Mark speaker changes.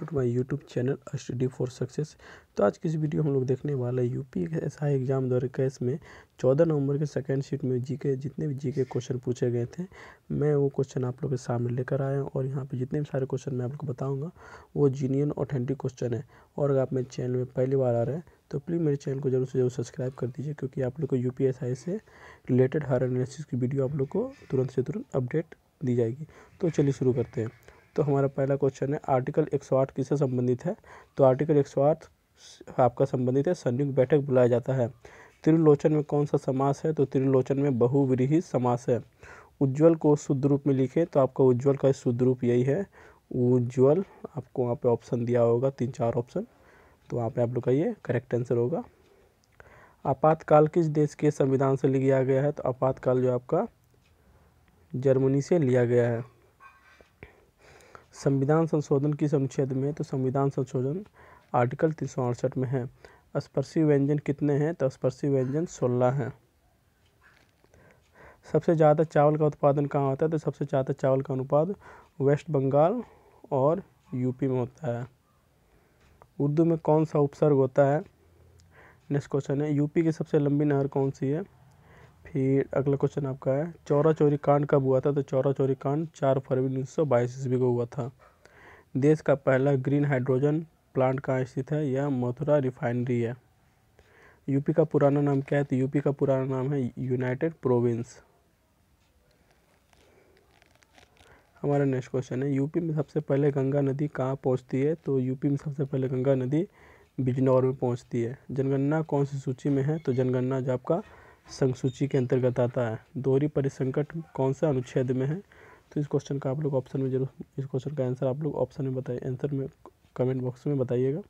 Speaker 1: to my YouTube channel study for success तो आज की इस वीडियो हम लोग देखने वाला है यूपी एस आई एग्ज़ाम दो हज़ार इक्कीस में चौदह नवंबर के सेकेंड शीट में जी के जितने भी जी के क्वेश्चन पूछे गए थे मैं वो क्वेश्चन आप लोग के सामने लेकर आया हूँ और यहाँ पे जितने भी सारे क्वेश्चन मैं आपको बताऊँगा वो जीनियन ऑथेंटिक क्वेश्चन है और अगर आप मेरे चैनल में पहली बार आ रहे हैं तो प्लीज़ मेरे चैनल को जरूर से जरूर सब्सक्राइब कर दीजिए क्योंकि आप लोग को यू से रिलेटेड हर एनालिसिस की वीडियो आप लोग को तुरंत से तुरंत अपडेट दी जाएगी तो चलिए शुरू करते हैं तो हमारा पहला क्वेश्चन है आर्टिकल आठ किससे संबंधित है तो आर्टिकल आठ आपका संबंधित है संयुक्त बैठक बुलाया जाता है त्रिलोचन में कौन सा समास है तो त्रिलोचन में बहुव्रीही समास है उज्ज्वल को शुद्ध रूप में लिखें तो आपका उज्ज्वल का शुद्ध रूप यही है उज्ज्वल आपको वहाँ पे ऑप्शन दिया होगा तीन चार ऑप्शन तो वहाँ पे आप लोग का ये करेक्ट आंसर होगा आपातकाल किस देश के संविधान से लिया गया है तो आपातकाल जो आपका जर्मनी से लिया गया है संविधान संशोधन किस अनुच्छेद में तो संविधान संशोधन आर्टिकल तीन में है स्पर्शी व्यंजन कितने हैं तो स्पर्शी व्यंजन सोलह हैं सबसे ज़्यादा चावल का उत्पादन कहाँ होता है तो सबसे ज़्यादा चावल का अनुपात वेस्ट बंगाल और यूपी में होता है उर्दू में कौन सा उपसर्ग होता है नेक्स्ट क्वेश्चन है यूपी की सबसे लंबी नहर कौन सी है फिर अगला क्वेश्चन आपका है चौरा चौरी कांड कब हुआ था तो चौरा चौरी कांड चार फरवरी उन्नीस सौ बाईस ईस्वी को हुआ था देश का पहला ग्रीन हाइड्रोजन प्लांट कहाँ स्थित है यह मथुरा रिफाइनरी है यूपी का पुराना नाम क्या है तो यूपी का पुराना नाम है यूनाइटेड प्रोविंस हमारा नेक्स्ट क्वेश्चन है यूपी में सबसे पहले गंगा नदी कहाँ पहुँचती है तो यूपी में सबसे पहले गंगा नदी बिजनौर में पहुँचती है जनगणना कौन सी सूची में है तो जनगणना जो आपका संसूची के अंतर्गत आता है दोहरी परिसंकट कौन सा अनुच्छेद में है तो इस क्वेश्चन का आप लोग ऑप्शन में जरूर इस क्वेश्चन का आंसर आप लोग ऑप्शन में बताइए आंसर में कमेंट बॉक्स में बताइएगा